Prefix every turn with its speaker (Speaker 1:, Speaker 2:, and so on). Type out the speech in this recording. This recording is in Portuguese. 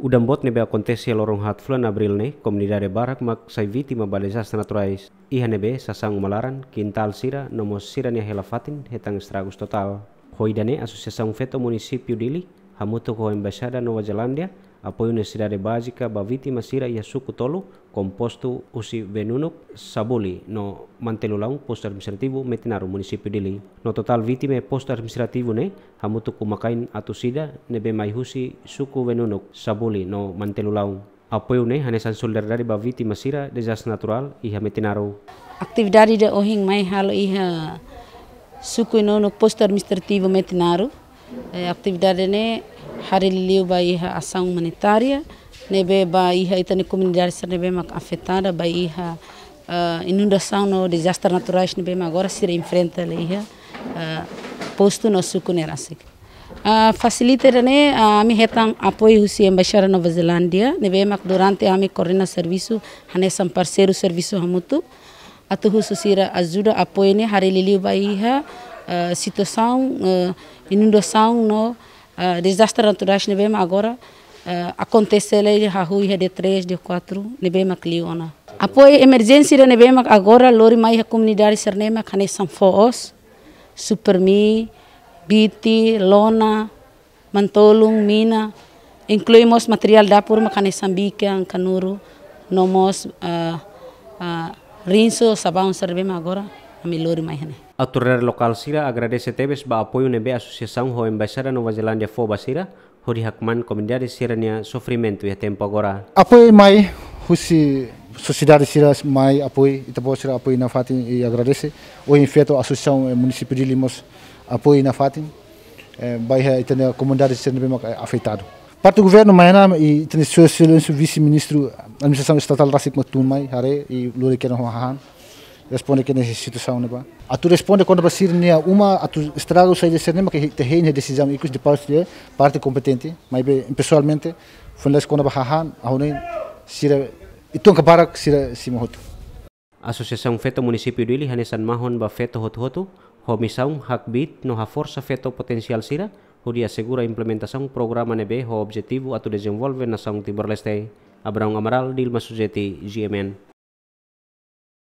Speaker 1: Udambot kontes ya lorong hat hatflan abril ne comunidade barak mak sai vítima ba naturalis naturais. Iha nebe sasang malaran kintal sira nomos sira nih helafatin hetang estragos total. Hoidane Asociação Feto Município Dili, Hamuto ko embasada Nova zelandia apoi Universidade Básica Baviti Masira ia e suku tolu kompostu usi venunup sabuli no mantelulaung poster administrativo Metinaru municipio Dili. No total vitime posto administrativo ne hamutu kumakain atu sida nebe husi suku venunuk sabuli no mantelulaung. Apoi ne hanesan solidariedade Baviti Masira desas natural iha Metinaru.
Speaker 2: Actividade de ohing mai halo iha suku venunuk poster administrativo Metinaru. Eh, atividade hari ba iha asang humanitária nebe ba iha itani comunidade nebe mak afetada ba iha uh, eh, inundação no desastre naturais nebe mak agora se enfrenta le iha uh, eh, posto no suco nerasik uh, ah, facilita dane uh, ami hetang apoio husi embaixada Nova Zelândia nebe mak durante ami corrina serviço hanesam parceiro serviço hamutu atu azura ajuda apoio ne harililiu ba iha situação, uh, inundação, no, uh, desastres naturais, né, bem, agora uh, aconteceu de rua de 3, de 4, né, bem, cliona. Após emergência, né, bem, agora, lori mais a comunidade sernema, que são Foz, supermi, biti, lona, mantolum, mina, incluímos material da por macane bica canuru, nomos, uh, uh, rinso, sabão, cervema agora amilori mais né.
Speaker 1: A torneira local Sira agradece Tebes ba apoio nebe Associação Ho Embaixada Nova Zelândia Foba Sira, hori hakman comunidade Sira nia sofrimento e tempo agora.
Speaker 3: Apoio mai husi sociedade Sira mai apoio itabo Sira apoio na Fatin e agradece o infeto Associação eh, Município de Limos apoio na Fatin. Eh, vai a comunidade Sira bem eh, afetado. Parte do governo Maiana e tem seu excelência vice-ministro administração estatal Rasik Matun Mai Hare e Lore Kenan Hahan responde que nessa situação ba a tu responde quando basir nia uma a tu estrago sai de ser nem que te hein decisão e de parte de parte competente mas pessoalmente foi les quando bahahan a e tu sira itong kabarak sira simahot
Speaker 1: Asosiação Feto Município do Ili Hanesan Mahon ba Feto hot Hotu Homisaun Hakbit no ha força Feto Potencial Sira Hudi assegura a implementação programa NB ho objetivo a tu
Speaker 3: desenvolve nação Timor-Leste Abraão Amaral Dilma Sujeti, GMN